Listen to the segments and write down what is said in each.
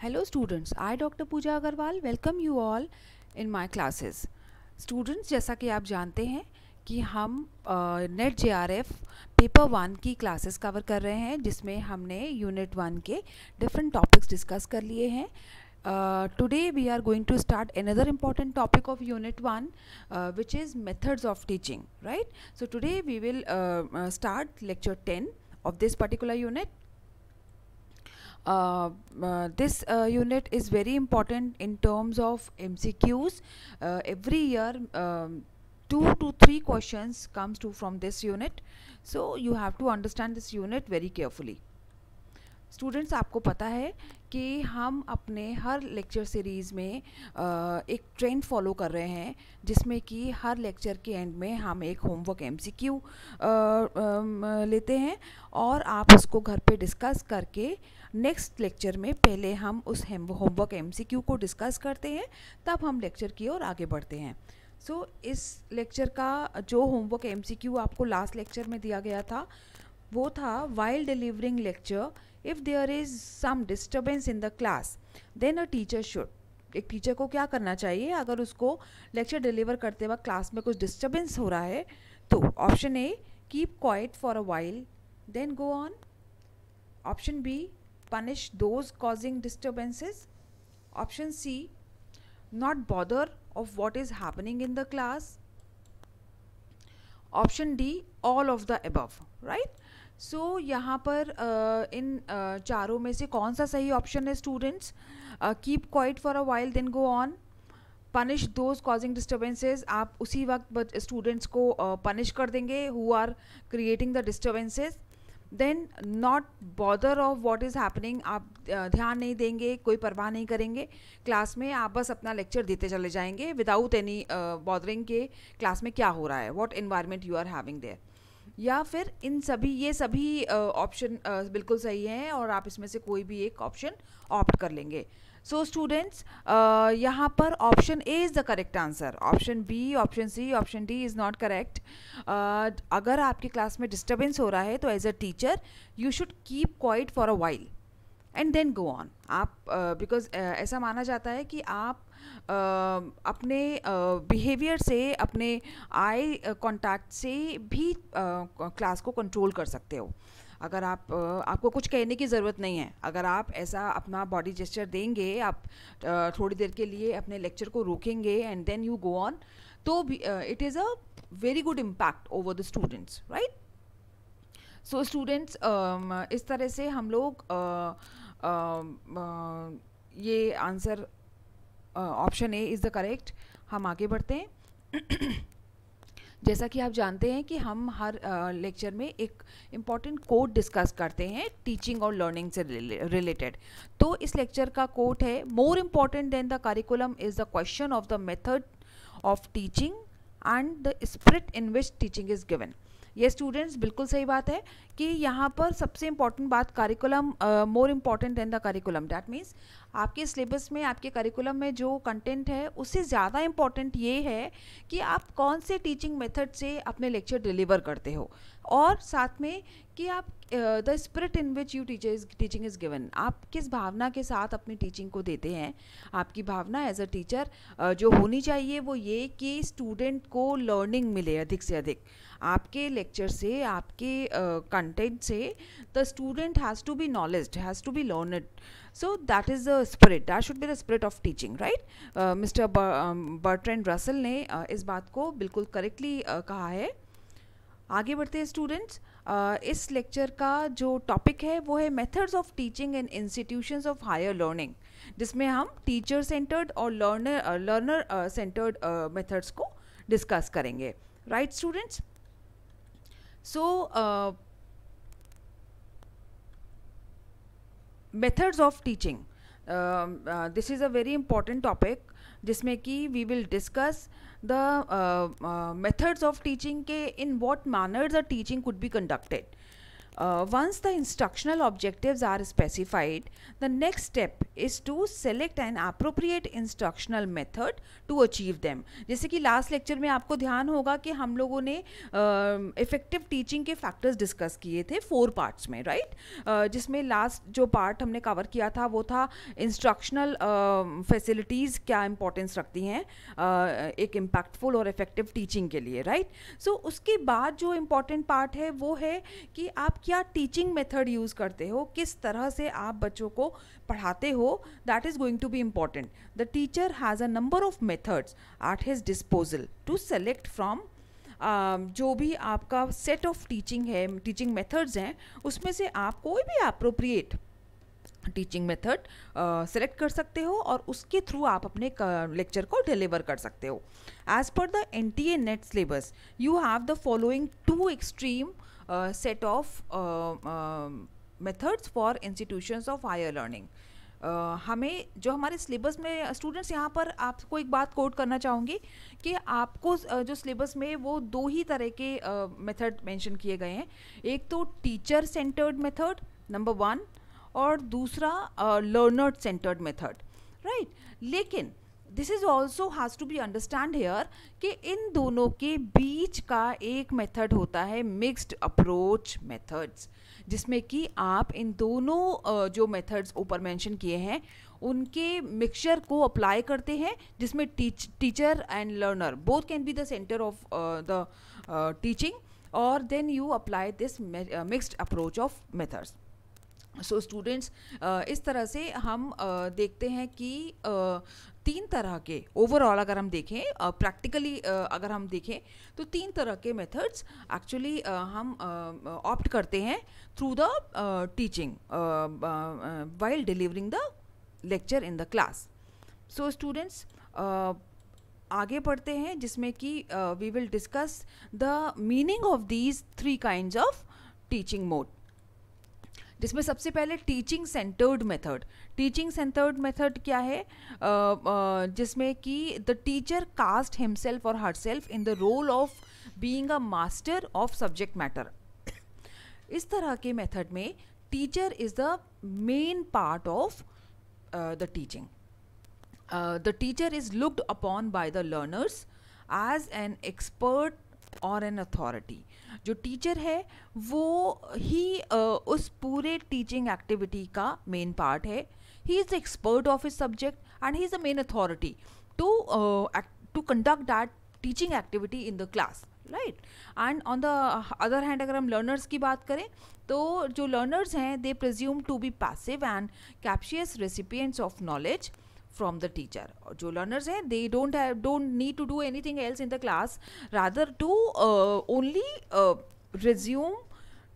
Hello students I doctor Pooja Agrawal welcome you all in my classes students जैसा कि आप जानते हैं कि हम नेट जेआरएफ पेपर वन की क्लासेस कवर कर रहे हैं जिसमें हमने यूनिट वन के डिफरेंट टॉपिक्स डिस्कस कर लिए हैं today we are going to start another important topic of unit one which is methods of teaching right so today we will start lecture ten of this particular unit Uh, uh, this uh, unit is very important in terms of MCQs. every year, um, two to three questions comes to from this unit. So you have to understand this unit very carefully. Students आपको पता है कि हम अपने हर lecture series में एक trend follow कर रहे हैं जिसमें कि हर लेक्चर के एंड में हम एक होमवर्क एमसीक्यू लेते हैं और आप उसको घर पे डिस्कस करके नेक्स्ट लेक्चर में पहले हम उस होमवर्क एमसीक्यू को डिस्कस करते हैं तब हम लेक्चर की ओर आगे बढ़ते हैं सो so, इस लेक्चर का जो होमवर्क एमसीक्यू आपको लास्ट लेक्चर में दिया गया था वो था while delivering lecture if there is some disturbance in the class then a teacher should एक टीचर को क्या करना चाहिए अगर उसको लेक्चर डिलीवर करते वक्त क्लास में कुछ डिस्टर्बेंस हो रहा है तो option A keep quiet for a while then go on option B punish those causing disturbances option c not bother of what is happening in the class option D all of the above right so यहाँ पर uh, इन uh, चारों में से कौन सा सही option है students keep quiet for a while then go on punish those causing disturbances आप उसी वक्त स्टूडेंट्स को पनिश uh, कर देंगे who are creating the disturbances then not bother of what is happening आप uh, ध्यान नहीं देंगे कोई परवाह नहीं करेंगे क्लास में आप बस अपना लेक्चर देते चले जाएंगे विदाउट एनी बॉदरिंग के क्लास में क्या हो रहा है what environment you are having there या फिर इन सभी ये सभी ऑप्शन uh, uh, बिल्कुल सही हैं और आप इसमें से कोई भी एक ऑप्शन ऑप्ट कर लेंगे सो स्टूडेंट्स uh, यहाँ पर option A is the correct answer option B option C option D is not correct अगर आपकी क्लास में डिस्टर्बेंस हो रहा है तो as a teacher you should keep quiet for a while and then go on आप because uh, uh, ऐसा माना जाता है कि आप uh, अपने बिहेवियर uh, से अपने आई कॉन्टैक्ट से भी क्लास uh, को कंट्रोल कर सकते हो अगर आप आपको कुछ कहने की ज़रूरत नहीं है अगर आप ऐसा अपना बॉडी जेस्चर देंगे आप थोड़ी देर के लिए अपने लेक्चर को रोकेंगे and then you go on तो it is a very good impact over the students right so students इस तरह से हम लोग ये answer option A is the correct हम आगे बढ़ते हैं जैसा कि आप जानते हैं कि हम हर लेक्चर में एक इम्पॉर्टेंट कोट डिस्कस करते हैं टीचिंग और लर्निंग से रिलेटेड तो इस लेक्चर का कोट है more important than the curriculum is the question of the method of teaching and the spirit in which teaching is given ये स्टूडेंट्स बिल्कुल सही बात है कि यहाँ पर सबसे इम्पॉर्टेंट बात curriculum more important than the curriculum that means आपके सिलेबस में आपके करिकुलम में जो कंटेंट है उससे ज़्यादा इम्पॉर्टेंट ये है कि आप कौन से टीचिंग मेथड से अपने लेक्चर डिलीवर करते हो और साथ में कि आप the spirit in which you teacher teaching is given आप किस भावना के साथ अपनी टीचिंग को देते हैं आपकी भावना एज अ टीचर जो होनी चाहिए वो ये कि स्टूडेंट को लर्निंग मिले अधिक से अधिक आपके लेक्चर से आपके कंटेंट से the student has to be knowledge has to be learn it so that is the spirit that should be the spirit of teaching right mister Ber and Russell ने uh, इस बात को बिल्कुल correctly uh, कहा है आगे बढ़ते हैं स्टूडेंट्स uh, इस लेक्चर का जो टॉपिक है वो है methods of teaching in institutions of higher learning जिसमें हम टीचर सेंटर्ड और लर्नर लर्नर सेंटर्ड मेथड्स को डिस्कस करेंगे right right, students so methods of teaching this is a very important topic जिसमें कि we will discuss the methods of teaching के in what manners a teaching could be conducted Uh, once the instructional objectives are specified, the next step is to select an appropriate instructional method to achieve them. जैसे कि last lecture में आपको ध्यान होगा कि हम लोगों ने इफेक्टिव uh, टीचिंग के फैक्टर्स डिस्कस किए थे फोर पार्ट्स में राइट right? uh, जिसमें लास्ट जो पार्ट हमने कवर किया था वो था इंस्ट्रक्शनल फैसिलिटीज़ um, क्या इंपॉर्टेंस रखती हैं uh, एक इम्पैक्टफुल और इफेक्टिव टीचिंग के लिए राइट right? सो so, उसके बाद जो इम्पॉर्टेंट पार्ट है वो है कि आप क्या टीचिंग मेथड यूज़ करते हो किस तरह से आप बच्चों को पढ़ाते हो that is going to be important the teacher has a number of methods at his disposal to select from जो भी आपका सेट ऑफ टीचिंग है टीचिंग मेथड्स हैं उसमें से आप कोई भी अप्रोप्रिएट टीचिंग मेथड सेलेक्ट कर सकते हो और उसके थ्रू आप अपने लेक्चर को डिलीवर कर सकते हो एज पर the N T A NET syllabus you have the following two extreme set of methods for institutions of higher learning हमें जो हमारे सिलेबस में स्टूडेंट्स यहाँ पर आपको एक बात कोट करना चाहूँगी कि आपको जो सिलेबस में वो दो ही तरह के मेथड मेंशन किए गए हैं एक तो teacher centred method number one और दूसरा लर्नर सेंटर्ड मेथड राइट लेकिन this is also has to be understand here कि इन दोनों के बीच का एक मेथड होता है मिक्स्ड अप्रोच मेथड्स जिसमें कि आप इन दोनों जो मेथड्स ऊपर मेंशन किए हैं उनके मिक्सचर को अप्लाई करते हैं जिसमें teach teacher and learner both can be the centre of the teaching और then you apply this mixed approach of methods so so students uh, इस तरह से हम uh, देखते हैं कि uh, तीन तरह के ओवरऑल अगर हम देखें प्रैक्टिकली अगर हम देखें तो तीन तरह के मेथड्स एक्चुअली हम ऑप्ट करते हैं through the teaching while delivering the lecture in the class so students आगे बढ़ते हैं जिसमें कि we will discuss the meaning of these three kind of teaching mode जिसमें सबसे पहले teaching centred method teaching centred method क्या है जिसमें कि द टीचर कास्ट हिमसेल्फ और herself in the role of being a master of subject matter इस तरह के मेथड में teacher is the main part of the teaching the teacher is looked upon by the learners as an expert और an authority जो teacher है वो ही उस पूरे टीचिंग एक्टिविटी का मेन पार्ट है he is expert of this subject and he is a main authority to to conduct that teaching activity in the class right and on the other hand अगर हम learners की बात करें तो जो learners हैं they presume to be passive and captious recipients of knowledge from the teacher जो learners हैं they don't have don't need to do anything else in the class rather to uh, only uh, resume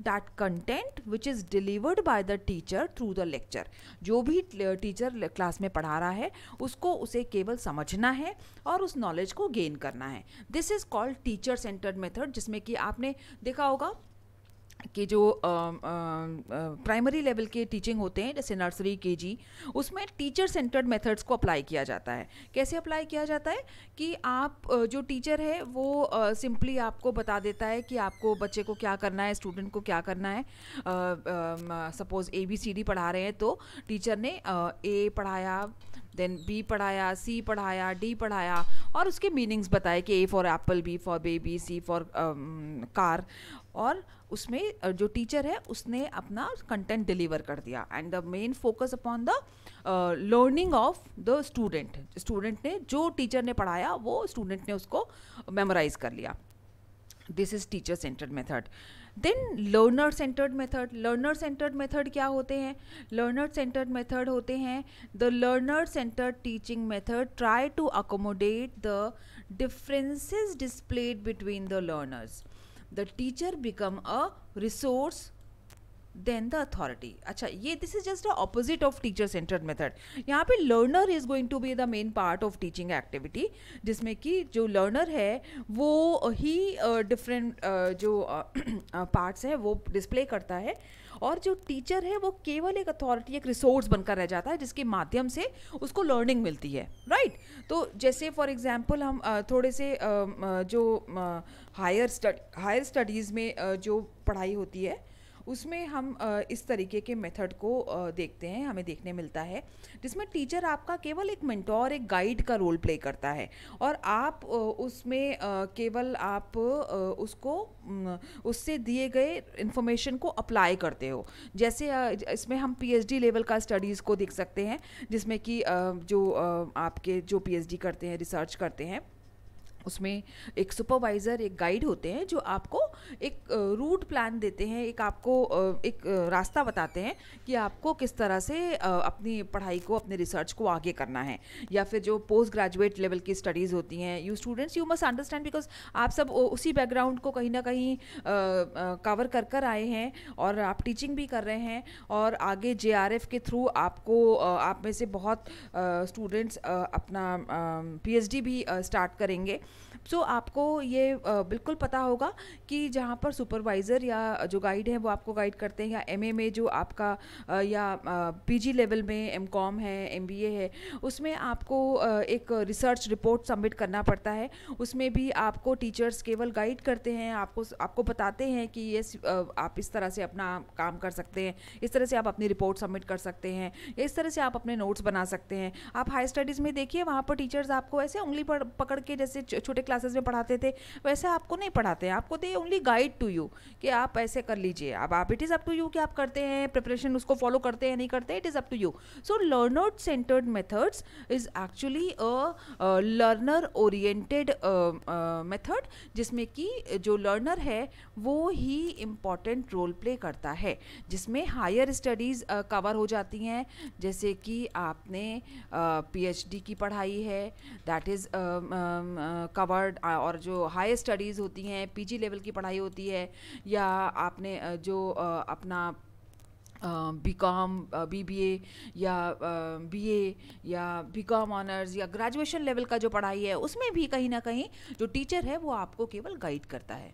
that content which is delivered by the teacher through the lecture जो भी teacher class में पढ़ा रहा है उसको उसे केवल समझना है और उस नॉलेज को गेन करना है this is called teacher centred method जिसमें कि आपने देखा होगा के जो प्राइमरी लेवल के टीचिंग होते हैं जैसे नर्सरी के जी उसमें टीचर सेंटर्ड मेथड्स को अप्लाई किया जाता है कैसे अप्लाई किया जाता है कि आप जो टीचर है वो सिंपली आपको बता देता है कि आपको बच्चे को क्या करना है स्टूडेंट को क्या करना है suppose A B C D पढ़ा रहे हैं तो टीचर ने ए पढ़ाया देन बी पढ़ाया सी पढ़ाया डी पढ़ाया और उसके मीनिंग्स बताए कि A for apple B for baby C for car और उसमें जो टीचर है उसने अपना कंटेंट डिलीवर कर दिया and the main focus upon the learning of the student student ने जो टीचर ने पढ़ाया वो स्टूडेंट ने उसको मेमोराइज कर लिया this is teacher centred method then learner centred method learner centred method क्या होते हैं लर्नर सेंटर्ड मेथड होते हैं the learner centred teaching method try to accommodate the differences displayed between the learners the teacher become a resource than the authority अच्छा ये this is just the opposite of teacher centred method यहाँ पे learner is going to be the main part of teaching activity जिसमें कि जो learner है वो ही डिफरेंट uh, uh, जो पार्ट्स uh, हैं वो डिस्प्ले करता है और जो टीचर है वो केवल एक अथॉरिटी एक रिसोर्स बनकर रह जाता है जिसके माध्यम से उसको लर्निंग मिलती है राइट right? तो जैसे फॉर एग्जाम्पल हम थोड़े से जो हायर स्टडी हायर स्टडीज़ में जो पढ़ाई होती है उसमें हम इस तरीके के मेथड को देखते हैं हमें देखने मिलता है जिसमें टीचर आपका केवल एक मेंटोर एक गाइड का रोल प्ले करता है और आप उसमें केवल आप उसको उससे दिए गए इन्फॉर्मेशन को अप्लाई करते हो जैसे इसमें हम पीएचडी लेवल का स्टडीज़ को देख सकते हैं जिसमें कि जो आपके जो पीएचडी करते हैं रिसर्च करते हैं उसमें एक सुपरवाइज़र एक गाइड होते हैं जो आपको एक रूट प्लान देते हैं एक आपको एक रास्ता बताते हैं कि आपको किस तरह से अपनी पढ़ाई को अपने रिसर्च को आगे करना है या फिर जो पोस्ट ग्रेजुएट लेवल की स्टडीज़ होती हैं you students you must understand because आप सब उसी बैकग्राउंड को कहीं ना कहीं कवर कर कर आए हैं और आप टीचिंग भी कर रहे हैं और आगे जे के थ्रू आपको आप में से बहुत स्टूडेंट्स अपना पी भी स्टार्ट करेंगे सो so, आपको ये बिल्कुल पता होगा कि जहाँ पर सुपरवाइज़र या जो गाइड है वो आपको गाइड करते हैं या एम में जो आपका या पीजी लेवल में एम कॉम है एम बी ए है उसमें आपको एक रिसर्च रिपोर्ट सबमिट करना पड़ता है उसमें भी आपको टीचर्स केवल गाइड करते हैं आपको आपको बताते हैं कि ये आप इस तरह से अपना काम कर सकते हैं इस तरह से आप अपनी रिपोर्ट सबमिट कर सकते हैं इस तरह से आप अपने नोट्स बना सकते हैं आप हाई स्टडीज़ में देखिए वहाँ पर टीचर्स आपको ऐसे उंगली पकड़ के जैसे छोटे क्लासेस में पढ़ाते थे वैसे आपको नहीं पढ़ाते हैं आपको they only guide to you कि आप ऐसे कर लीजिए अब आप it is up to you कि आप करते हैं प्रिपरेशन उसको फॉलो करते हैं नहीं करते it is up to you so learner centred methods is actually a learner oriented method जिसमें कि जो लर्नर है वो ही इम्पॉर्टेंट रोल प्ले करता है जिसमें हायर स्टडीज़ कवर हो जाती हैं जैसे कि आपने पी uh, की पढ़ाई है दैट इज़ कवर्ड और जो हायर स्टडीज़ होती हैं पीजी लेवल की पढ़ाई होती है या आपने जो अपना B Com B B A या बी ए या बी कॉम ऑनर्स या ग्रेजुएशन लेवल का जो पढ़ाई है उसमें भी कहीं ना कहीं जो टीचर है वो आपको केवल गाइड करता है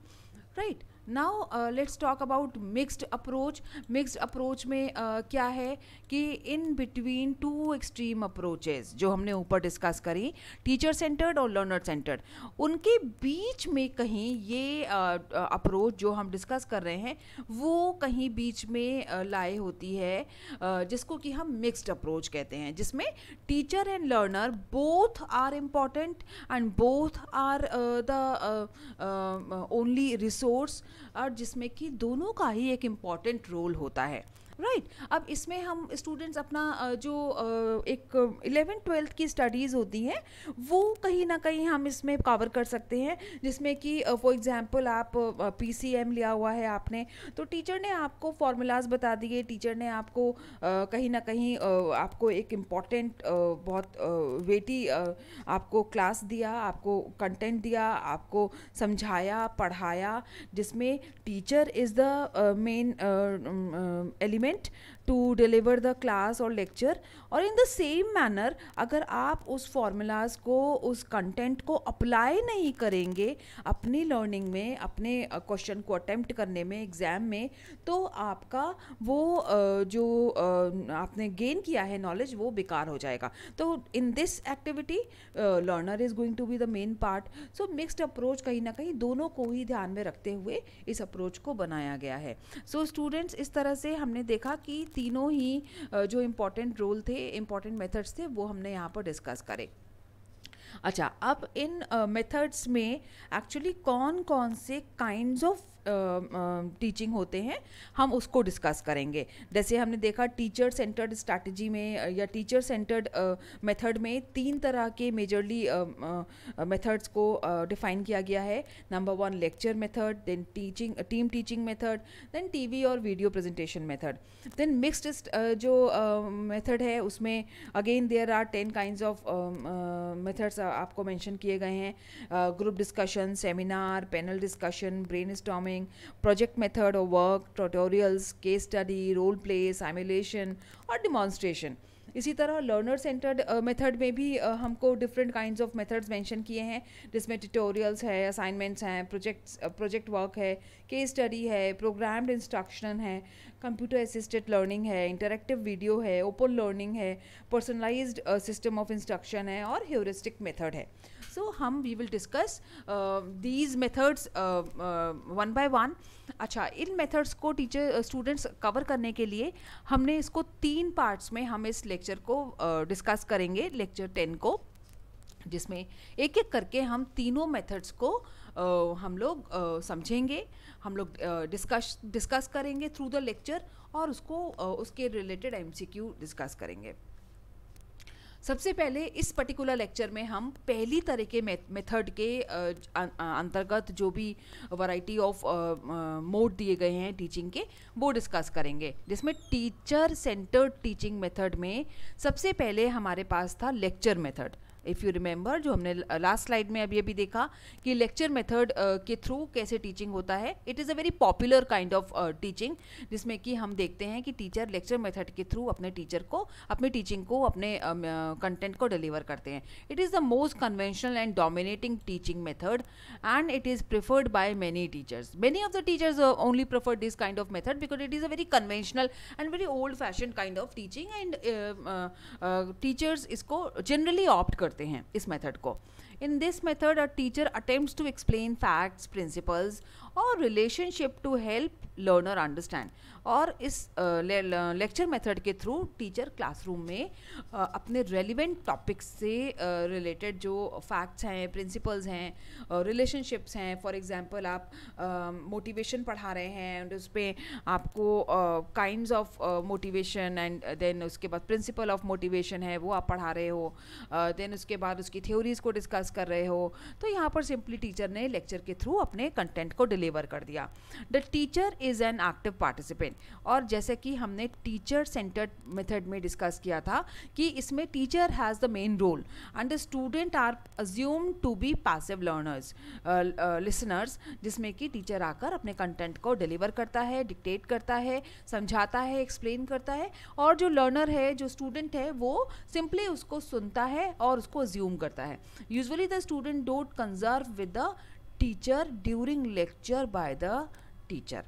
right right? Now let's talk about mixed approach mixed approach में uh, क्या है कि in between two extreme approaches जो हमने ऊपर डिस्कस करी टीचर सेंटर्ड और लर्नर सेंटर्ड उनके बीच में कहीं ये अप्रोच uh, uh जो हम डिस्कस कर रहे हैं वो कहीं बीच में uh, लाए होती है uh, जिसको कि हम मिक्स्ड अप्रोच कहते हैं जिसमें teacher and learner both are important and both are the only resource और जिसमें कि दोनों का ही एक इम्पॉर्टेंट रोल होता है राइट right. अब इसमें हम स्टूडेंट्स अपना जो एक इलेवेंथ ट्वेल्थ की स्टडीज़ होती हैं वो कहीं ना कहीं हम इसमें कवर कर सकते हैं जिसमें कि फॉर एग्ज़ाम्पल आप पीसीएम लिया हुआ है आपने तो टीचर ने आपको फार्मूलाज बता दिए टीचर ने आपको कहीं ना कहीं आपको एक इम्पॉर्टेंट बहुत वेटी आपको क्लास दिया आपको कंटेंट दिया आपको समझाया पढ़ाया जिसमें teacher is the main element moment to deliver the class और लेक्चर और इन द सेम मैनर अगर आप उस फॉर्मूलाज़ को उस कंटेंट को अप्लाई नहीं करेंगे अपनी लर्निंग में अपने क्वेश्चन को अटैम्प्ट करने में एग्ज़ाम में तो आपका वो जो आपने गेन किया है नॉलेज वो बेकार हो जाएगा तो in this activity learner is going to be the main part so mixed approach कहीं ना कहीं दोनों को ही ध्यान में रखते हुए इस अप्रोच को बनाया गया है सो so, स्टूडेंट्स इस तरह से हमने देखा कि तीनों ही जो इम्पोर्टेंट रोल थे इम्पोर्टेंट मेथड्स थे वो हमने यहाँ पर डिस्कस करे अच्छा अब इन मेथड्स uh, में एक्चुअली कौन कौन से काइंड्स ऑफ टीचिंग होते हैं हम उसको डिस्कस करेंगे जैसे हमने देखा टीचर सेंटर्ड स्ट्रैटेजी में या टीचर सेंटर्ड मेथड में तीन तरह के मेजरली मेथड्स को डिफाइन किया गया है number one lecture method then teaching team teaching method then TV और video presentation method then mixed जो मेथड है उसमें again there are ten kind of methods आपको मेंशन किए गए हैं group discussion seminar panel discussion brainstorming learning, project method or work, tutorials, case study, role play, simulation और demonstration. इसी तरह लर्नर सेंटर्ड मेथड में भी uh, हमको different kinds of methods mention किए हैं जिसमें ट्यूटोरियल्स है असाइनमेंट्स हैं प्रोजेक्ट्स प्रोजेक्ट वर्क है केस स्टडी है प्रोग्राम्ड इंस्ट्रक्शन है कंप्यूटर असिस्टेड लर्निंग है इंटरेक्टिव वीडियो है ओपन लर्निंग है पर्सनलाइज्ड सिस्टम ऑफ इंस्ट्रक्शन है और ह्यूरिस्टिक मेथड है सो हम we will discuss these methods one by one अच्छा इन मेथड्स को टीचर स्टूडेंट्स कवर करने के लिए हमने इसको तीन पार्ट्स में हम इस लेक्चर को डिस्कस uh, करेंगे लेक्चर टेन को जिसमें एक एक करके हम तीनों मेथड्स को uh, हम लोग uh, समझेंगे हम लोग डिस्कस uh, डिस्कस करेंगे थ्रू द लेक्चर और उसको uh, उसके रिलेटेड एमसीक्यू डिस्कस करेंगे सबसे पहले इस पर्टिकुलर लेक्चर में हम पहली तरह के मेथड के अंतर्गत जो भी वैरायटी ऑफ मोड दिए गए हैं टीचिंग के वो डिस्कस करेंगे जिसमें टीचर सेंटर्ड टीचिंग मेथड में सबसे पहले हमारे पास था lecture method if you remember जो हमने लास्ट स्लाइड में अभी अभी देखा कि लेक्चर मेथड के थ्रू कैसे टीचिंग होता है it is a very popular kind of teaching जिसमें कि हम देखते हैं कि टीचर लेक्चर मेथड के थ्रू अपने टीचर को अपने टीचिंग को अपने कंटेंट uh, को डिलीवर करते हैं it is the most conventional and dominating teaching method and it is preferred by many teachers many of the teachers only prefer this kind of method because it is a very conventional and very old fashion kind of teaching and teachers इसको generally opt करते करते हैं इस method को in this method a teacher attempt to explain facts principles और relationship to help learner understand और इस lecture method के थ्रू टीचर क्लासरूम में अपने रेलिवेंट टॉपिक्स से रिलेटेड जो फैक्ट्स हैं प्रिंसिपल्स हैं रिलेशनशिप्स हैं फॉर एग्जांपल आप मोटिवेशन पढ़ा रहे हैं एंड उस पर आपको kinds of motivation and then उसके बाद प्रिंसिपल ऑफ मोटिवेशन है वो आप पढ़ा रहे हो देन उसके बाद उसकी थ्योरीज को डिस्कस कर रहे हो तो यहाँ पर सिंपली टीचर ने लेक्चर के थ्रू अपने कंटेंट को डिलीवर डिलीवर कर दिया the teacher is an active participant और जैसे कि हमने टीचर सेंटर्ड मेथड में डिस्कस किया था कि इसमें teacher has the main role and the student are assume to be passive learners listeners जिसमें कि टीचर आकर अपने कंटेंट को डिलीवर करता है डिक्टेट करता है समझाता है एक्सप्लेन करता है और जो लर्नर है जो स्टूडेंट है वो सिंपली उसको सुनता है और उसको अज्यूम करता है usually the student don't converse with the teacher during lecture by the teacher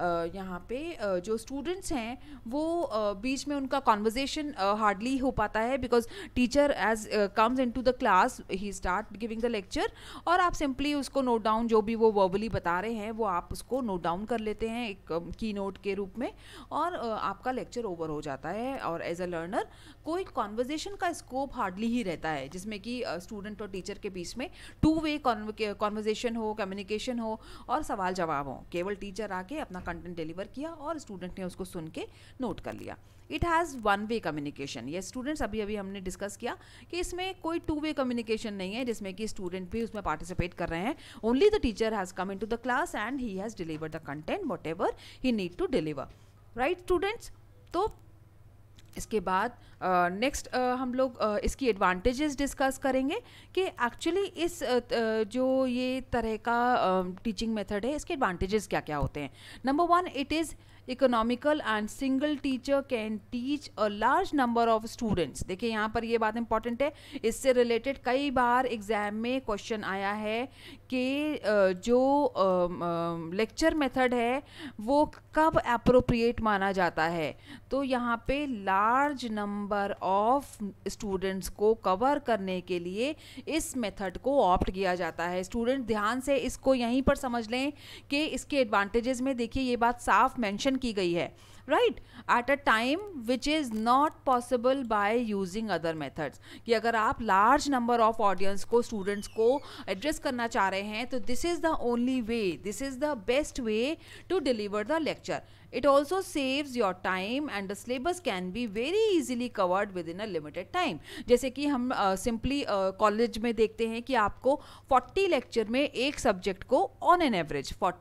यहाँ पे जो स्टूडेंट्स हैं वो बीच में उनका कॉन्वर्जेसन हार्डली हो पाता है because teacher as comes into the class he start giving the lecture और आप सिंपली उसको नोट डाउन जो भी वो वर्बली बता रहे हैं वो आप उसको नोट डाउन कर लेते हैं एक की नोट के रूप में और आपका लेक्चर ओवर हो जाता है और एज अ लर्नर कोई कॉन्वर्जेसन का स्कोप हार्डली ही रहता है जिसमें कि स्टूडेंट और टीचर के बीच में टू वे कॉन्वर्जेसन हो कम्युनिकेशन हो और सवाल जवाब हो केवल टीचर आके अपना कंटेंट डिलीवर किया और स्टूडेंट ने उसको सुन के नोट कर लिया it has one way communication ये स्टूडेंट्स अभी अभी हमने डिस्कस किया कि इसमें कोई टू वे कम्युनिकेशन नहीं है जिसमें कि स्टूडेंट भी उसमें पार्टिसिपेट कर रहे हैं only the teacher has come into the class and he has deliver the content whatever he need to deliver right students तो इसके बाद नेक्स्ट uh, uh, हम लोग uh, इसकी एडवांटेजेस डिस्कस करेंगे कि एक्चुअली इस जो ये तरह का टीचिंग मेथड है इसके एडवांटेजेस क्या क्या होते हैं number one it is economical and single teacher can teach a large number of students देखिए यहाँ पर ये बात इंपॉर्टेंट है इससे रिलेटेड कई बार एग्जाम में क्वेश्चन आया है कि जो लेक्चर मेथड है वो कब अप्रोप्रिएट माना जाता है तो यहाँ पे लार्ज नंबर ऑफ स्टूडेंट्स को कवर करने के लिए इस मेथड को ऑप्ट किया जाता है स्टूडेंट ध्यान से इसको यहीं पर समझ लें कि इसके एडवांटेजेस में देखिए ये बात साफ मेंशन की गई है right at a time which is not possible by using other methods कि अगर आप लार्ज नंबर ऑफ ऑडियंस को स्टूडेंट्स को एड्रेस करना चाह रहे हैं तो this is the only way this is the best way to deliver the lecture it also saves your time and the syllabus can be very easily covered within a limited time जैसे कि हम simply uh, college uh, में देखते हैं कि आपको 40 lecture में एक सब्जेक्ट को ऑन एन एवरेज 40 uh,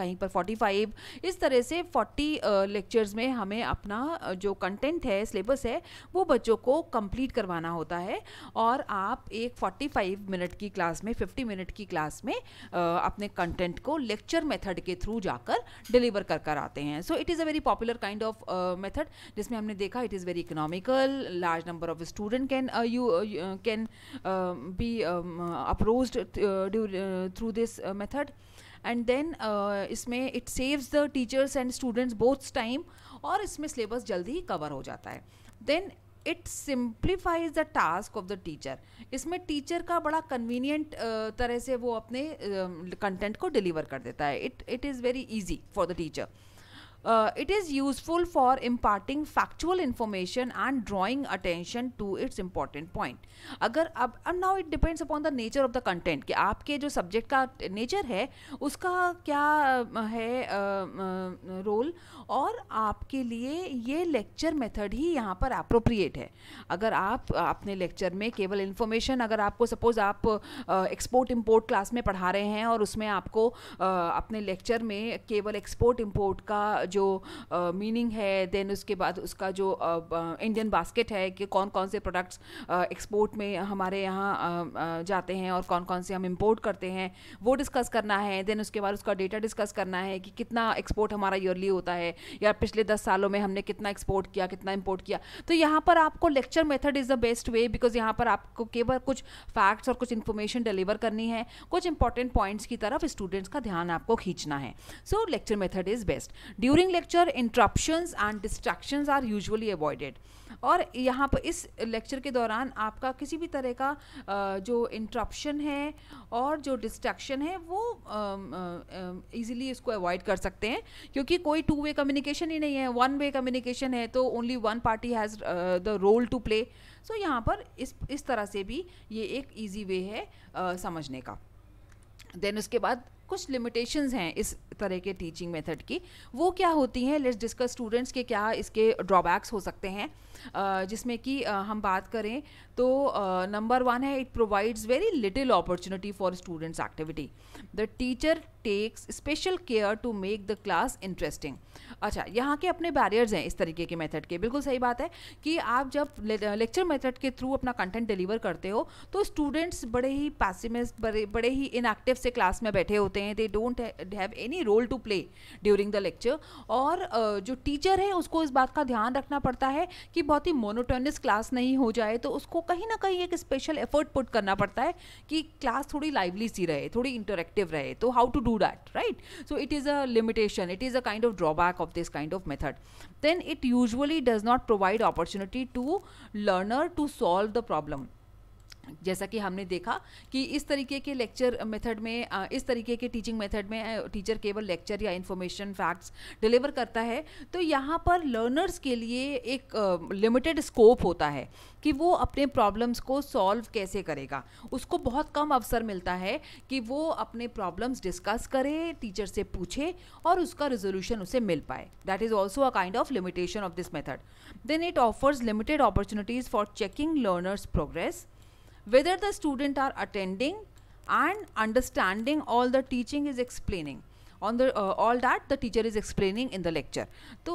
कहीं पर 45 इस तरह से 40 uh, लेक्चर्स में हमें अपना जो कंटेंट है सिलेबस है वो बच्चों को कंप्लीट करवाना होता है और आप एक 45 मिनट की क्लास में 50 मिनट की क्लास में अपने कंटेंट को लेक्चर मेथड के थ्रू जाकर डिलीवर कर कर आते हैं so it is a very popular kind of method जिसमें हमने देखा it is very economical large number of student can you can be approach through this method and then uh, इसमें it saves the teachers and students both time और इसमें syllabus जल्दी ही cover हो जाता है then it simplifies the task of the teacher इसमें teacher का बड़ा कन्वीनियंट uh, तरह से वो अपने कंटेंट um, को डिलीवर कर देता है it it is very easy for the teacher Uh, it is useful for imparting factual information and drawing attention to its important point. अगर अब and now it depends upon the nature of the content कि आपके जो subject का nature है उसका क्या है रोल uh, uh, और आपके लिए ये lecture method ही यहाँ पर appropriate है अगर आप अपने lecture में केवल information अगर आपको suppose आप export import class में पढ़ा रहे हैं और उसमें आपको अपने lecture में केवल export import का जो मीनिंग है देन उसके बाद उसका जो इंडियन बास्केट है कि कौन कौन से प्रोडक्ट्स एक्सपोर्ट में हमारे यहाँ जाते हैं और कौन कौन से हम इम्पोर्ट करते हैं वो डिस्कस करना है देन उसके बाद उसका डेटा डिस्कस करना है कि कितना एक्सपोर्ट हमारा ईयरली होता है या पिछले दस सालों में हमने कितना एक्सपोर्ट किया कितना इम्पोर्ट किया तो यहाँ पर आपको lecture method is the best way because यहाँ पर आपको केवल कुछ फैक्ट्स और कुछ इन्फॉर्मेशन डिलीवर करनी है कुछ इंपॉर्टेंट पॉइंट्स की तरफ स्टूडेंट्स का ध्यान आपको खींचना है so lecture method is best during during lecture interruptions and distractions are usually avoided और यहाँ पर इस लेक्चर के दौरान आपका किसी भी तरह का जो इंटरप्शन है और जो डिस्ट्रैक्शन है वो इजीली इसको अवॉइड कर सकते हैं क्योंकि कोई टू वे कम्युनिकेशन ही नहीं है वन वे कम्युनिकेशन है तो only one party has the role to play so यहाँ पर इस इस तरह से भी ये एक ईजी वे है uh, समझने का देन उसके बाद कुछ लिमिटेशंस हैं इस तरह के टीचिंग मेथड की वो क्या होती हैं लेट्स डिस्कस स्टूडेंट्स के क्या इसके ड्रॉबैक्स हो सकते हैं जिसमें कि हम बात करें तो नंबर वन है it provides very little opportunity for students activity the teacher takes special care to make the class interesting अच्छा यहाँ के अपने बैरियर्स हैं इस तरीके के मेथड के बिल्कुल सही बात है कि आप जब लेक्चर मेथड के थ्रू अपना कंटेंट डिलीवर करते हो तो स्टूडेंट्स बड़े ही पैसिमिस्ट बड़े बड़े ही इनएक्टिव से क्लास में बैठे होते हैं they don't have any role to play during the lecture और जो टीचर है उसको इस बात का ध्यान रखना पड़ता है कि बहुत ही मोनोटोनस क्लास नहीं हो जाए तो उसको कहीं ना कहीं एक स्पेशल एफर्ट पुट करना पड़ता है कि क्लास थोड़ी लाइवली सी रहे थोड़ी इंटरेक्टिव रहे तो how to do that right so it is a limitation it is a kind of drawback of this kind of method then it usually does not provide opportunity to learner to solve the problem जैसा कि हमने देखा कि इस तरीके के lecture method में इस तरीके के टीचिंग मेथड में टीचर केवल लेक्चर या इन्फॉर्मेशन फैक्ट्स डिलीवर करता है तो यहाँ पर लर्नर्स के लिए एक लिमिटेड स्कोप होता है कि वो अपने प्रॉब्लम्स को सॉल्व कैसे करेगा उसको बहुत कम अवसर मिलता है कि वो अपने प्रॉब्लम्स डिस्कस करे टीचर से पूछे और उसका रिजोल्यूशन उसे मिल पाए that is also a kind of limitation of this method then it offers limited opportunities for checking learners progress whether the student are attending and understanding all the teaching is explaining on the all that the teacher is explaining in the lecture तो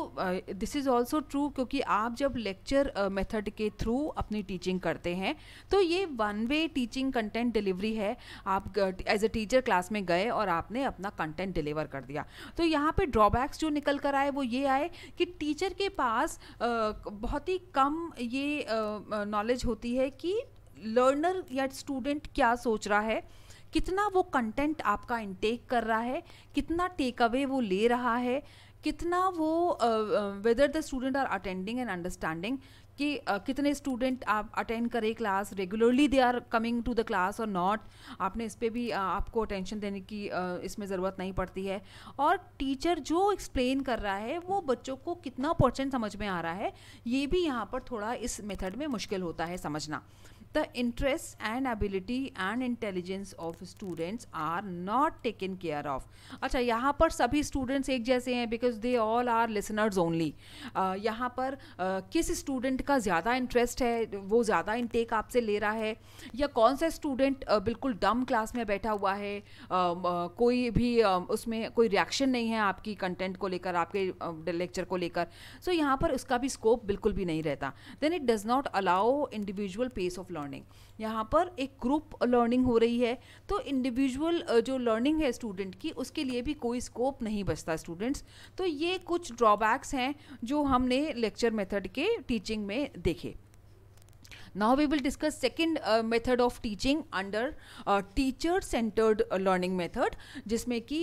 this is also true क्योंकि आप जब lecture method uh, के through अपनी teaching करते हैं तो ये one way teaching content delivery है आप एज अ टीचर क्लास में गए और आपने अपना कंटेंट डिलीवर कर दिया तो यहाँ पर ड्रॉबैक्स जो निकल कर आए वो ये आए कि टीचर के पास uh, बहुत ही कम ये नॉलेज uh, uh होती है कि लर्नर या स्टूडेंट क्या सोच रहा है कितना वो कंटेंट आपका इनटेक कर रहा है कितना टेक अवे वो ले रहा है कितना वो whether the student are attending and understanding कि uh, कितने स्टूडेंट आप अटेंड करें class regularly they are coming to the class और नॉट आपने इस पर भी uh, आपको अटेंशन देने की uh, इसमें ज़रूरत नहीं पड़ती है और टीचर जो एक्सप्लेन कर रहा है वो बच्चों को कितना परसेंट समझ में आ रहा है ये भी यहाँ पर थोड़ा इस मेथड में मुश्किल होता है समझना the interest and ability and intelligence of students are not taken care of अच्छा यहाँ पर सभी स्टूडेंट्स एक जैसे हैं because they all are listeners only यहाँ पर uh, किस स्टूडेंट का ज़्यादा इंटरेस्ट है वो ज़्यादा इनटेक आपसे ले रहा है या कौन सा स्टूडेंट बिल्कुल डम क्लास में बैठा हुआ है कोई भी उसमें कोई रिएक्शन नहीं है आपकी कंटेंट को लेकर आपके लेक्चर को लेकर सो so, यहाँ पर उसका भी स्कोप बिल्कुल भी नहीं रहता then it does not allow individual pace of learning यहाँ पर एक ग्रुप लर्निंग हो रही है तो इंडिविजुअल जो लर्निंग है स्टूडेंट की उसके लिए भी कोई स्कोप नहीं बचता स्टूडेंट्स तो ये कुछ ड्रॉबैक्स हैं जो हमने लेक्चर मेथड के टीचिंग में में देखे now we will discuss second method of teaching under teacher centred learning method जिसमें कि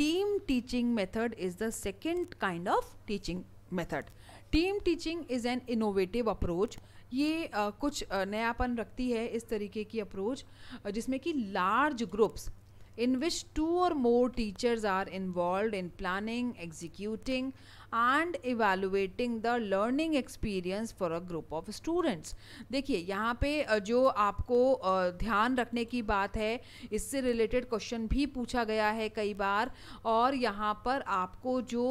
team teaching method is the second kind of teaching method team teaching is an innovative approach ये uh, कुछ uh, नयापन रखती है इस तरीके की अप्रोच uh, जिसमें कि large groups in which two और more teachers are involve in planning executing and evaluating the learning experience for a group of students देखिए यहाँ पे जो आपको ध्यान रखने की बात है इससे रिलेटेड क्वेश्चन भी पूछा गया है कई बार और यहाँ पर आपको जो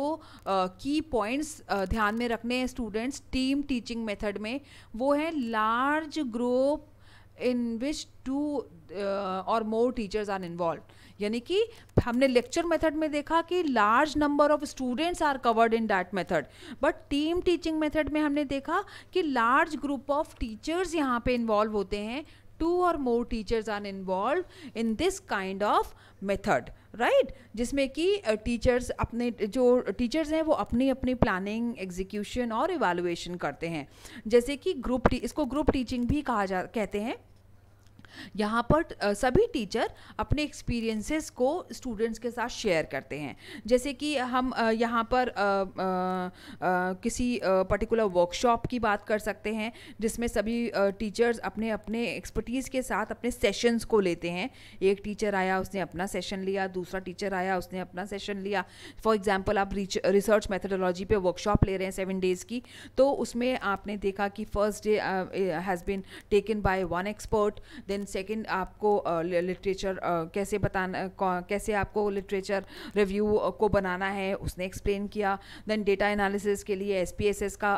की पॉइंट्स ध्यान में रखने हैं स्टूडेंट्स टीम टीचिंग मेथड में वो है large group in which two और मोर टीचर्स आर इन्वॉल्व यानी कि हमने लेक्चर मेथड में देखा कि large number of students are covered in that method but team teaching method में हमने देखा कि लार्ज ग्रुप ऑफ टीचर्स यहाँ पे इन्वॉल्व होते हैं टू और more teachers are involve in this kind of method right जिसमें कि टीचर्स अपने जो टीचर्स हैं वो अपनी अपनी प्लानिंग एग्जीक्यूशन और इवालुएशन करते हैं जैसे कि ग्रुप इसको ग्रुप टीचिंग भी कहा जा कहते हैं यहाँ पर सभी टीचर अपने एक्सपीरियंसेस को स्टूडेंट्स के साथ शेयर करते हैं जैसे कि हम यहाँ पर किसी पर्टिकुलर वर्कशॉप की बात कर सकते हैं जिसमें सभी टीचर्स अपने अपने एक्सपर्टीज़ के साथ अपने सेशंस को लेते हैं एक टीचर आया उसने अपना सेशन लिया दूसरा टीचर आया उसने अपना सेशन लिया फॉर एग्ज़ाम्पल आप रिसर्च मैथडोलॉजी पे वर्कशॉप ले रहे हैं सेवन डेज़ की तो उसमें आपने देखा कि first day has been taken by one expert then second आपको लिटरेचर कैसे बताना कैसे आपको लिटरेचर रिव्यू को बनाना है उसने एक्सप्लेन किया देन डेटा एनालिसिस के लिए एस का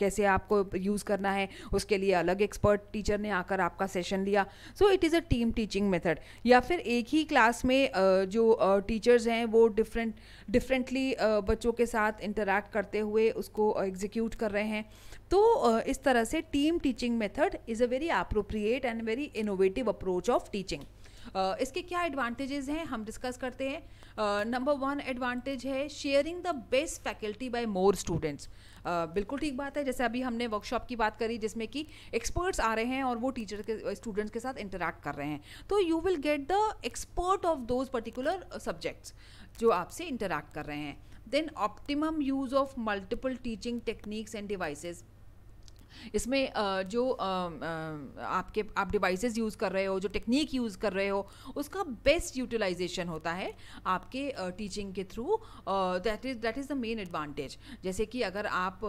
कैसे आपको यूज़ करना है उसके लिए अलग एक्सपर्ट टीचर ने आकर आपका सेशन लिया so it is a team teaching method या फिर एक ही क्लास में जो टीचर्स हैं वो डिफरेंट डिफरेंटली बच्चों के साथ इंटरेक्ट करते हुए उसको एग्जीक्यूट कर रहे हैं तो इस तरह से team teaching method is a very appropriate and very innovative approach of teaching इसके क्या एडवांटेजेस हैं हम डिस्कस करते हैं नंबर वन एडवांटेज है sharing the best faculty by more students बिल्कुल ठीक बात है जैसे अभी हमने वर्कशॉप की बात करी जिसमें कि एक्सपर्ट्स आ रहे हैं और वो टीचर के स्टूडेंट्स के साथ इंटरेक्ट कर रहे हैं तो you will get the expert of those particular subjects जो आपसे इंटरेक्ट कर रहे हैं then optimum use of multiple teaching techniques and devices इसमें जो आपके आप डिवाइसेस यूज़ कर रहे हो जो टेक्निक यूज़ कर रहे हो उसका बेस्ट यूटिलाइजेशन होता है आपके टीचिंग के through that is that is the main advantage जैसे कि अगर आप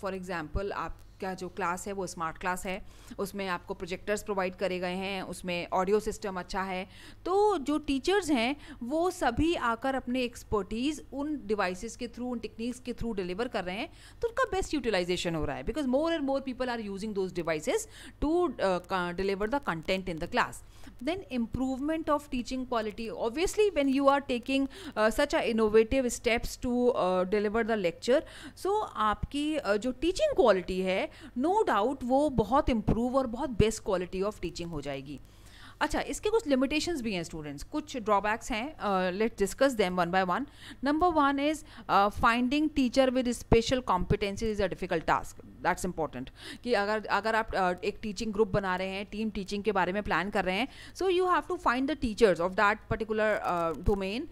फॉर एग्ज़ाम्पल आप का जो क्लास है वो स्मार्ट क्लास है उसमें आपको प्रोजेक्टर्स प्रोवाइड करे गए हैं उसमें ऑडियो सिस्टम अच्छा है तो जो टीचर्स हैं वो सभी आकर अपने एक्सपर्टीज़ उन डिवाइसेस के थ्रू उन टेक्निक्स के थ्रू डिलीवर कर रहे हैं तो उनका बेस्ट यूटिलाइजेशन हो रहा है because more and more people are using those devices to deliver the content in the class then improvement of teaching quality obviously when you are taking uh, such a innovative steps to uh, deliver the lecture so आपकी uh, जो teaching quality है no doubt वो बहुत improve और बहुत best quality of teaching हो जाएगी अच्छा इसके कुछ लिमिटेशंस भी हैं स्टूडेंट्स कुछ ड्रॉबैक्स हैं let discuss them one by one number one is finding teacher with special competency is a difficult task that's important कि अगर अगर आप एक टीचिंग ग्रुप बना रहे हैं टीम टीचिंग के बारे में प्लान कर रहे हैं so you have to find the teachers of that particular domain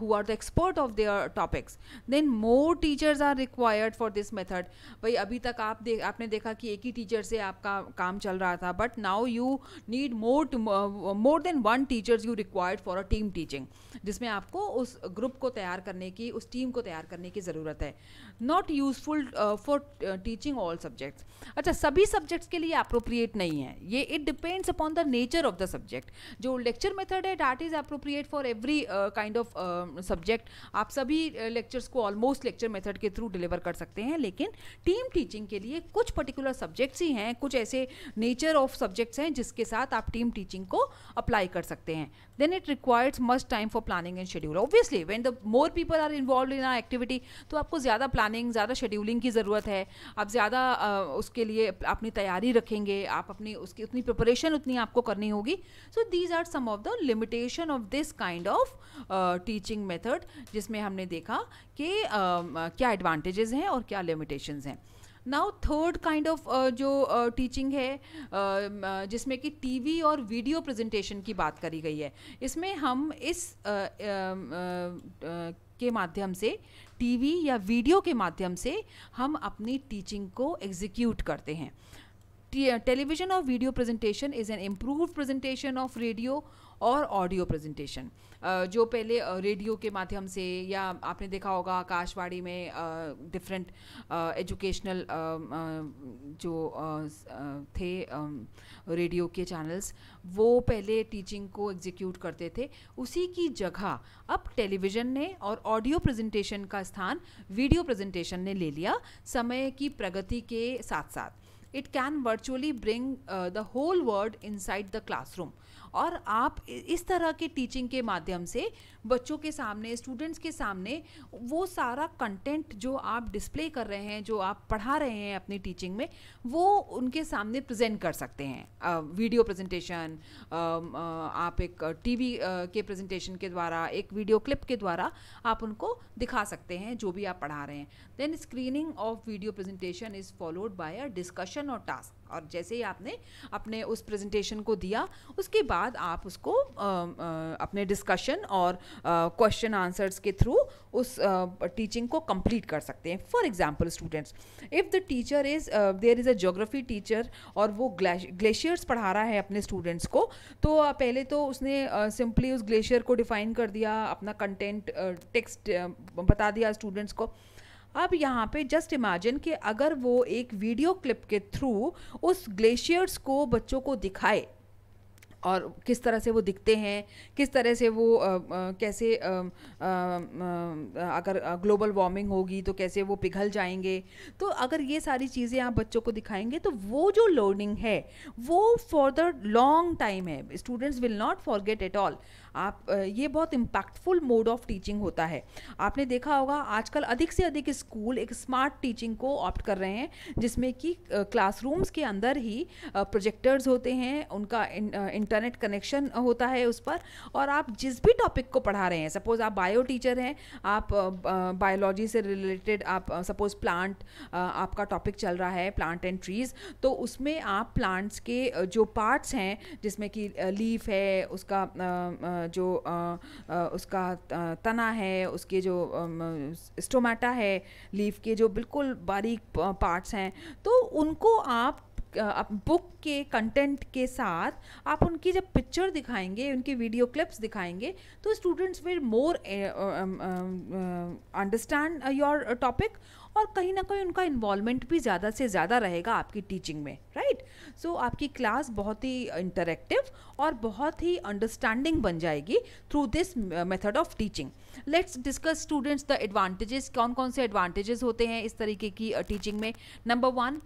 who are the expert of their topics then more teachers are required for this method भाई अभी तक आप दे, आपने देखा कि एक ही टीचर से आपका काम चल रहा था but now you need more more than one teachers you required for a team teaching जिसमें आपको उस ग्रुप को तैयार करने की उस टीम को तैयार करने की ज़रूरत है not useful for teaching teaching all subjects अच्छा सभी सब्जेक्ट्स के लिए अप्रोप्रिएट नहीं है ये it depends upon the nature of the subject जो लेक्चर मेथड है that is appropriate for every kind of subject आप सभी लेक्चर्स uh, को ऑलमोस्ट लेक्चर मेथड के थ्रू डिलीवर कर सकते हैं लेकिन टीम टीचिंग के लिए कुछ पर्टिकुलर सब्जेक्ट्स ही हैं कुछ ऐसे नेचर ऑफ सब्जेक्ट्स हैं जिसके साथ आप टीम टीचिंग को अप्लाई कर सकते हैं then it requires must time for planning and schedule obviously when the more people are involve in our activity तो आपको ज़्यादा प्लानिंग ज़्यादा शेड्यूलिंग की ज़रूरत है आप ज़्यादा उसके लिए अपनी तैयारी रखेंगे आप अपनी उसकी उतनी प्रिपरेशन उतनी आपको करनी होगी so these are some of the limitation of this kind of teaching method जिसमें हमने देखा कि uh, क्या एडवांटेजेस हैं और क्या लिमिटेशंस हैं नाउ थर्ड काइंड ऑफ जो टीचिंग uh, है uh, जिसमें कि टीवी और वीडियो प्रेजेंटेशन की बात करी गई है इसमें हम इस uh, के माध्यम से टीवी या वीडियो के माध्यम से हम अपनी टीचिंग को एग्जीक्यूट करते हैं टेलीविजन और video presentation is an improve presentation of radio और ऑडियो प्रेजेंटेशन जो पहले रेडियो के माध्यम से या आपने देखा होगा आकाशवाणी में डिफरेंट एजुकेशनल जो थे रेडियो के चैनल्स वो पहले टीचिंग को एग्जीक्यूट करते थे उसी की जगह अब टेलीविज़न ने और ऑडियो प्रेजेंटेशन का स्थान वीडियो प्रेजेंटेशन ने ले लिया समय की प्रगति के साथ साथ it can virtually bring the whole world inside the classroom और आप इस तरह के टीचिंग के माध्यम से बच्चों के सामने स्टूडेंट्स के सामने वो सारा कंटेंट जो आप डिस्प्ले कर रहे हैं जो आप पढ़ा रहे हैं अपनी टीचिंग में वो उनके सामने प्रेजेंट कर सकते हैं वीडियो प्रेजेंटेशन आप एक टीवी के प्रेजेंटेशन के द्वारा एक वीडियो क्लिप के द्वारा आप उनको दिखा सकते हैं जो भी आप पढ़ा रहे हैं then screening of video presentation is followed by a discussion section और टास्क और जैसे ही आपने अपने उस प्रेजेंटेशन को दिया उसके बाद आप उसको आ, आ, अपने डिस्कशन और क्वेश्चन आंसर्स के थ्रू उस टीचिंग को कंप्लीट कर सकते हैं for example students if the teacher is there is a geography teacher और वो ग्लेशियर्स पढ़ा रहा है अपने स्टूडेंट्स को तो पहले तो उसने सिंपली उस ग्लेशियर को डिफ़ाइन कर दिया अपना कंटेंट टेक्स्ट बता दिया स्टूडेंट्स को अब यहाँ पे जस्ट इमेजिन कि अगर वो एक वीडियो क्लिप के थ्रू उस ग्लेशियर्स को बच्चों को दिखाए और किस तरह से वो दिखते हैं किस तरह से वो आ, आ, कैसे आ, अगर ग्लोबल वार्मिंग होगी तो कैसे वो पिघल जाएंगे तो अगर ये सारी चीज़ें आप बच्चों को दिखाएंगे तो वो जो लर्निंग है वो फॉर द लॉन्ग टाइम है students will not forget at all आप ये बहुत इम्पैक्टफुल मोड ऑफ टीचिंग होता है आपने देखा होगा आजकल अधिक से अधिक स्कूल एक स्मार्ट टीचिंग को ऑप्ट कर रहे हैं जिसमें कि क्लासरूम्स के अंदर ही प्रोजेक्टर्स होते हैं उनका इन, इन इंटरनेट कनेक्शन होता है उस पर और आप जिस भी टॉपिक को पढ़ा रहे हैं सपोज़ आप बायो टीचर हैं आप बायोलॉजी से रिलेटेड आप सपोज़ प्लांट आपका टॉपिक चल रहा है प्लांट एंड ट्रीज़ तो उसमें आप प्लांट्स के जो पार्ट्स हैं जिसमें कि लीफ है उसका जो उसका तना है उसके जो स्टोमाटा है लीफ के जो बिल्कुल बारीक पार्ट्स हैं तो उनको आप आप बुक के कंटेंट के साथ आप उनकी जब पिक्चर दिखाएंगे उनकी वीडियो क्लिप्स दिखाएंगे तो students will more understand your topic और कहीं ना कहीं उनका इन्वॉलमेंट भी ज़्यादा से ज़्यादा रहेगा आपकी टीचिंग में राइट सो so, आपकी क्लास बहुत ही इंटरेक्टिव और बहुत ही अंडरस्टैंडिंग बन जाएगी through this method of teaching let's discuss students the advantages कौन कौन से एडवांटेजेस होते हैं इस तरीके की टीचिंग में number one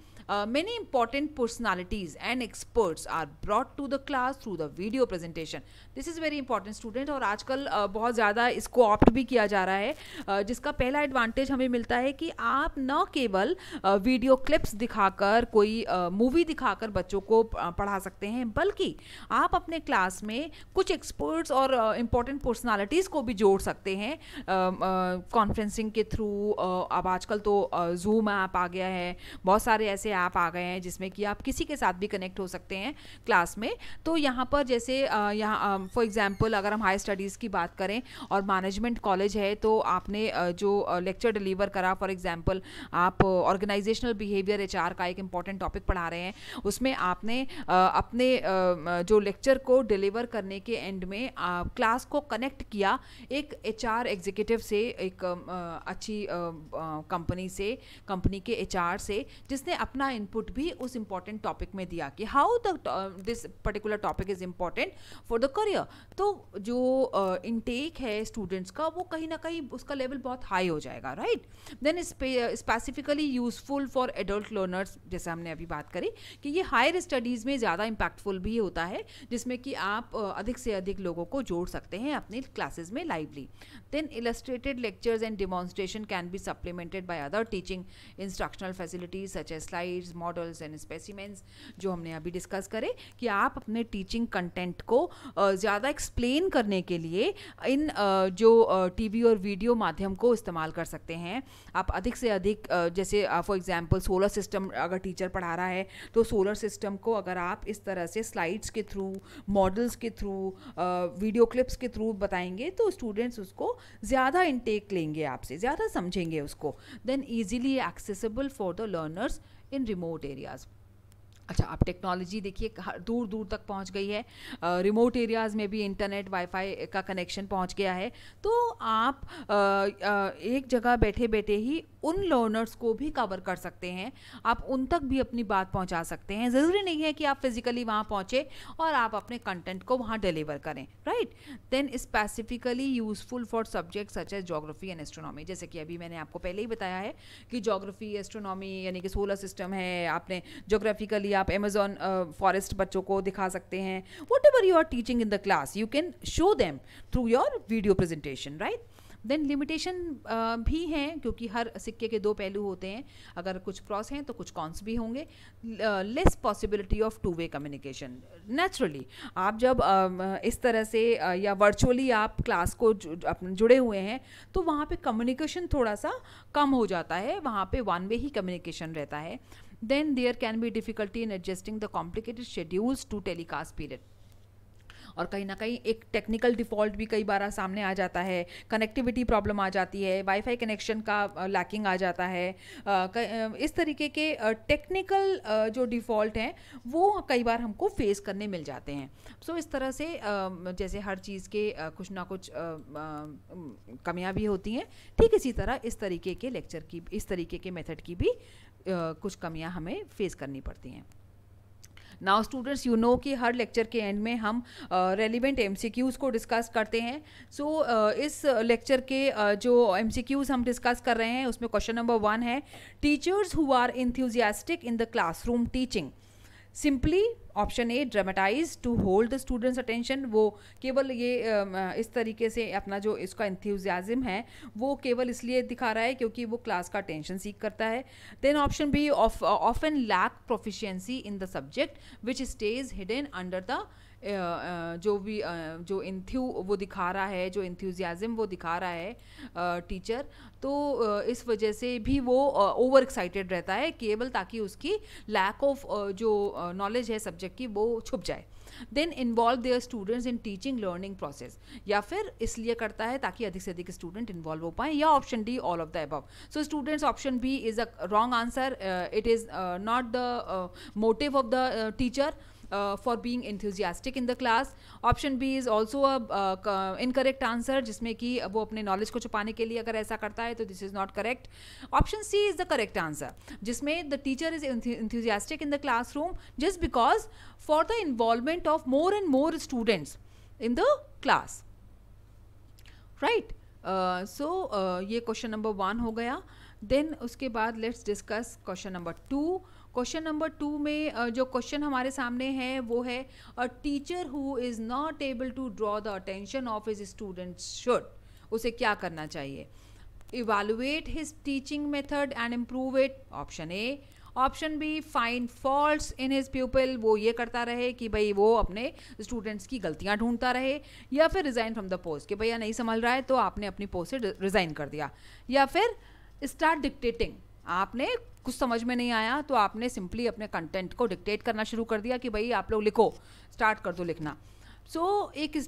many important personalities and experts are brought to the class through the video presentation this is very important student और आजकल uh, बहुत ज़्यादा इसको ऑप्ट भी किया जा रहा है uh, जिसका पहला एडवांटेज हमें मिलता है कि आप न केवल वीडियो uh, क्लिप्स दिखाकर कोई मूवी uh, दिखाकर बच्चों को uh, पढ़ा सकते हैं बल्कि आप अपने क्लास में कुछ एक्सपर्ट्स और इम्पोर्टेंट पर्सनालिटीज़ को भी जोड़ सकते हैं कॉन्फ्रेंसिंग um, के थ्रू अब आजकल तो जूम ऐप आ गया है बहुत सारे ऐसे ऐप आ गए हैं जिसमें कि आप किसी के साथ भी कनेक्ट हो सकते हैं क्लास में तो यहाँ पर जैसे यहाँ फॉर एग्ज़ाम्पल अगर हम हायर स्टडीज़ की बात करें और मैनेजमेंट कॉलेज है तो आपने जो लेक्चर डिलीवर करा फॉर एग्ज़ाम्पल आप ऑर्गेनाइजेशनल बिहेवियर एच का एक इंपॉर्टेंट टॉपिक पढ़ा रहे हैं उसमें आपने अपने जो लेक्चर को डिलीवर करने के एंड में क्लास को कनेक्ट किया एक एच एग्जीक्यूटिव से एक अच्छी कंपनी से कंपनी के एच से जिसने अपना अपना इनपुट भी उस इंपॉर्टेंट टॉपिक में दिया कि how the this particular topic is important for the career तो जो इनटेक uh, है स्टूडेंट्स का वो कहीं ना कहीं उसका लेवल बहुत हाई हो जाएगा right then specifically useful for adult learners जैसे हमने अभी बात करी कि ये हायर स्टडीज़ में ज़्यादा इम्पैक्टफुल भी होता है जिसमें कि आप अधिक से अधिक लोगों को जोड़ सकते हैं अपनी क्लासेज में lively then illustrated lectures and demonstration can be supplemented by other teaching instructional facilities such as slide slides models and specimens जो हमने अभी डिस्कस करे कि आप अपने टीचिंग कंटेंट को ज़्यादा एक्सप्लेन करने के लिए इन जो टीवी और वीडियो माध्यम को इस्तेमाल कर सकते हैं आप अधिक से अधिक जैसे फॉर एग्जाम्पल सोलर सिस्टम अगर टीचर पढ़ा रहा है तो सोलर सिस्टम को अगर आप इस तरह से स्लाइड्स के थ्रू मॉडल्स के थ्रू वीडियो क्लिप्स के थ्रू बताएंगे तो स्टूडेंट्स उसको ज़्यादा इनटेक लेंगे आपसे ज़्यादा समझेंगे उसको then easily accessible for the learners in remote areas अच्छा आप टेक्नोलॉजी देखिए दूर दूर तक पहुंच गई है रिमोट एरियाज़ में भी इंटरनेट वाईफाई का कनेक्शन पहुंच गया है तो आप आ, आ, एक जगह बैठे बैठे ही उन लर्नर्स को भी कवर कर सकते हैं आप उन तक भी अपनी बात पहुंचा सकते हैं ज़रूरी नहीं है कि आप फिज़िकली वहाँ पहुँचे और आप अपने कंटेंट को वहाँ डिलीवर करें right then specifically useful for subject such as geography and astronomy जैसे कि अभी मैंने आपको पहले ही बताया है कि जोग्राफी एस्ट्रोनॉमी यानी कि सोलर सिस्टम है आपने जोग्राफिकली आप अमेजोन फॉरेस्ट बच्चों को दिखा सकते हैं whatever you are teaching in the class you can show them through your video presentation right then limitation भी हैं क्योंकि हर सिक्के के दो पहलू होते हैं अगर कुछ प्रॉस हैं तो कुछ कॉन्स भी होंगे less possibility of two way communication naturally आप जब इस तरह से या वर्चुअली आप क्लास को जुड़े हुए हैं तो वहाँ पे कम्युनिकेशन थोड़ा सा कम हो जाता है वहाँ पे वन वे ही कम्युनिकेशन रहता है then there can be difficulty in adjusting the complicated schedules to telecast period और कहीं ना कहीं एक टेक्निकल डिफॉल्ट भी कई बार सामने आ जाता है कनेक्टिविटी प्रॉब्लम आ जाती है वाईफाई कनेक्शन का लैकिंग आ जाता है इस तरीके के टेक्निकल जो डिफ़ॉल्ट हैं वो कई बार हमको फेस करने मिल जाते हैं सो so, इस तरह से जैसे हर चीज़ के कुछ ना कुछ कमियाँ भी होती हैं ठीक इसी तरह इस तरीके के लेक्चर की इस तरीके के मेथड की भी कुछ कमियाँ हमें फेस करनी पड़ती हैं नाउ स्टूडेंट्स यू नो कि हर लेक्चर के एंड में हम रेलिवेंट एम को डिस्कस करते हैं सो so, uh, इस लेक्चर के uh, जो एम हम डिस्कस कर रहे हैं उसमें क्वेश्चन नंबर वन है teachers who are enthusiastic in the classroom teaching simply option A dramatize to hold the students attention वो केवल ये इस तरीके से अपना जो इसका इंथ्यूजियाज़म है वो केवल इसलिए दिखा रहा है क्योंकि वो क्लास का अटेंशन सीख करता है then option B of of an lack proficiency in the subject which stays hidden under the जो भी जो इंथ्यू वो दिखा रहा है जो इंथ्यूजियाज़म वो दिखा रहा है टीचर तो इस वजह से भी वो ओवर एक्साइटेड रहता है केवल ताकि उसकी लैक ऑफ जो नॉलेज है सब्जेक्ट की वो छुप जाए देन involve their students in teaching learning process या फिर इसलिए करता है ताकि अधिक से अधिक स्टूडेंट इन्वॉल्व हो पाए या option D all of the above so students option B is a wrong answer it is not the motive of the teacher uh, for being enthusiastic in the class option b is also a uh, incorrect answer जिसमें कि वो अपने knowledge को छुपाने के लिए अगर ऐसा करता है तो this is not correct option C is the correct answer जिसमें the teacher is enthusiastic in the classroom just because for the involvement of more and more students in the class right uh, so uh, ये question number one हो गया then उसके बाद let's discuss question number two question number two में जो question हमारे सामने है वो है a teacher who is not able to draw the attention of his students should उसे क्या करना चाहिए evaluate his teaching method and improve it option A option B find fault in his people वो ये करता रहे कि भाई वो अपने स्टूडेंट्स की गलतियाँ ढूंढता रहे या फिर रिज़ाइन फ्रॉम द पोस्ट कि भैया नहीं संभल रहा है तो आपने अपनी पोस्ट से रिज़ाइन कर दिया या फिर स्टार्ट डिक्टेटिंग आपने कुछ समझ में नहीं आया तो आपने सिंपली अपने कंटेंट को डिक्टेट करना शुरू कर दिया कि भाई आप लोग लिखो स्टार्ट कर दो लिखना सो so, एक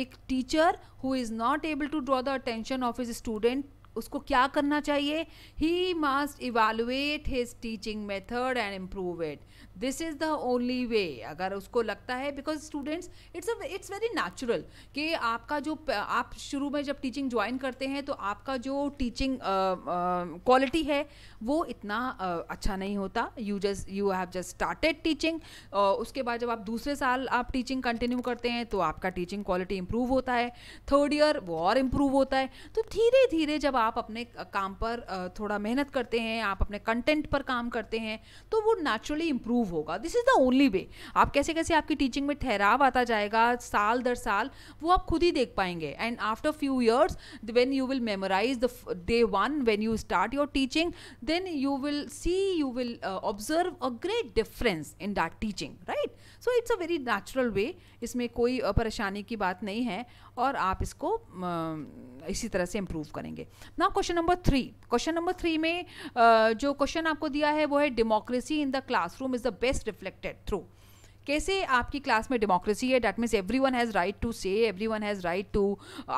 एक teacher who is not able to draw the attention of his student उसको क्या करना चाहिए he must evaluate his teaching method and improve it this is the only way अगर उसको लगता है because students it's it's very natural कि आपका जो आप शुरू में जब टीचिंग ज्वाइन करते हैं तो आपका जो टीचिंग क्वालिटी है वो इतना uh, अच्छा नहीं होता you just you have just started teaching उसके बाद जब आप दूसरे साल आप टीचिंग कंटिन्यू करते हैं तो आपका टीचिंग क्वालिटी इंप्रूव होता है थर्ड ईयर वो और इम्प्रूव होता है तो धीरे धीरे जब आप अपने काम पर थोड़ा मेहनत करते हैं आप अपने कंटेंट पर काम करते हैं तो वो नेचुरली इम्प्रूव होगा this is the only way आप कैसे कैसे आपकी टीचिंग में ठहराव आता जाएगा साल दर साल वो आप खुद ही देख पाएंगे and after few years when you will memorize the day one when you start your teaching then you will see you will observe a great difference in that teaching right so it's a very natural way इसमें कोई परेशानी की बात नहीं है और आप इसको इसी तरह से इम्प्रूव करेंगे ना question number three question number three में जो क्वेश्चन आपको दिया है वो है democracy in the classroom is the best reflected through कैसे आपकी क्लास में डेमोक्रेसी है that means everyone has right to say everyone has right to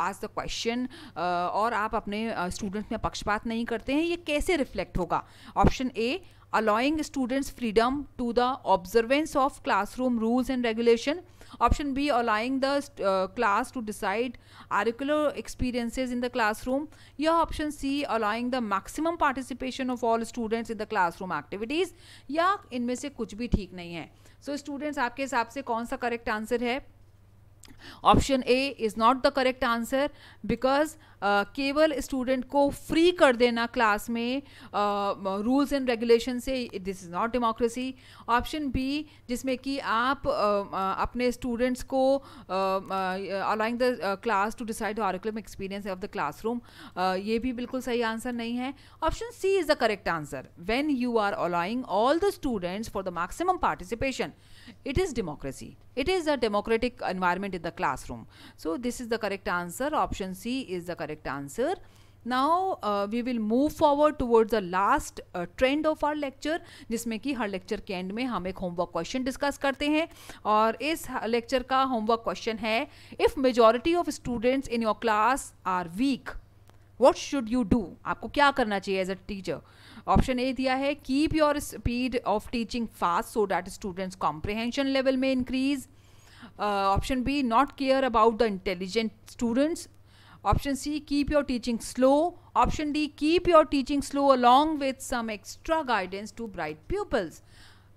ask the question और आप अपने स्टूडेंट्स में पक्षपात नहीं करते हैं ये कैसे रिफ्लेक्ट होगा option A allowing students freedom to the observance of classroom rules and regulation option b allowing the uh, class to decide curricular experiences in the classroom या option c allowing the maximum participation of all students in the classroom activities या इनमें से कुछ भी ठीक नहीं है सो so, students आपके हिसाब से कौन सा करेक्ट आंसर है option A is not the correct answer because केवल स्टूडेंट को फ्री कर देना क्लास में रूल्स एंड रेगुलेशन से this is not democracy option B जिसमें कि आप uh, uh, अपने स्टूडेंट्स को allowing the class to decide curriculum experience of the classroom ये भी बिल्कुल सही आंसर नहीं है option C is the correct answer when you are allowing all the students for the maximum participation it is democracy it is a democratic environment in the classroom so this is the correct answer option c is the correct answer now uh, we will move forward towards the last uh, trend of our lecture जिसमें कि हर lecture के and में हम एक homework question discuss करते हैं और इस लेक्चर का होमवर्क क्वेश्चन है if majority of students in your class are weak what should you do आपको क्या करना चाहिए as a teacher option A दिया है keep your speed of teaching fast so that students comprehension level में increase option B not care about the intelligent students option C keep your teaching slow option D keep your teaching slow along with some extra guidance to bright peoples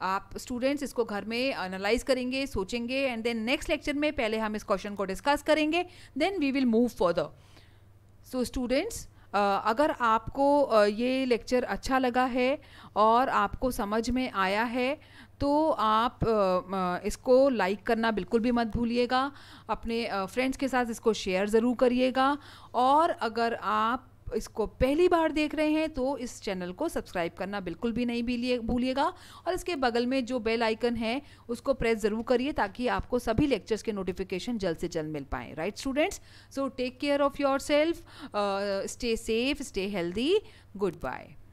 आप students इसको घर में analyse करेंगे सोचेंगे and then next lecture में पहले हम इस क्वेश्चन को डिस्कस करेंगे then we will move further so students अगर आपको ये लेक्चर अच्छा लगा है और आपको समझ में आया है तो आप इसको लाइक करना बिल्कुल भी मत भूलिएगा अपने फ्रेंड्स के साथ इसको शेयर ज़रूर करिएगा और अगर आप इसको पहली बार देख रहे हैं तो इस चैनल को सब्सक्राइब करना बिल्कुल भी नहीं भूलिएगा और इसके बगल में जो बेल आइकन है उसको प्रेस ज़रूर करिए ताकि आपको सभी लेक्चर्स के नोटिफिकेशन जल्द से जल्द मिल पाएँ right students so take care of yourself stay safe stay healthy good bye